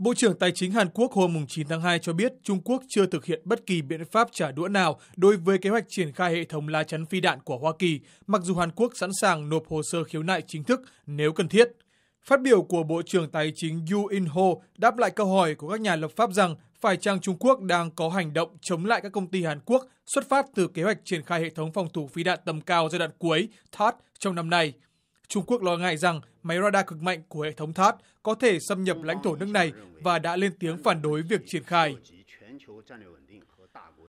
Bộ trưởng Tài chính Hàn Quốc hôm 9 tháng 2 cho biết Trung Quốc chưa thực hiện bất kỳ biện pháp trả đũa nào đối với kế hoạch triển khai hệ thống lá chắn phi đạn của Hoa Kỳ, mặc dù Hàn Quốc sẵn sàng nộp hồ sơ khiếu nại chính thức nếu cần thiết. Phát biểu của Bộ trưởng Tài chính Yu In-ho đáp lại câu hỏi của các nhà lập pháp rằng phải chăng Trung Quốc đang có hành động chống lại các công ty Hàn Quốc xuất phát từ kế hoạch triển khai hệ thống phòng thủ phi đạn tầm cao giai đoạn cuối THAAD trong năm nay. Trung Quốc lo ngại rằng máy radar cực mạnh của hệ thống THAAD có thể xâm nhập lãnh thổ nước này và đã lên tiếng phản đối việc triển khai.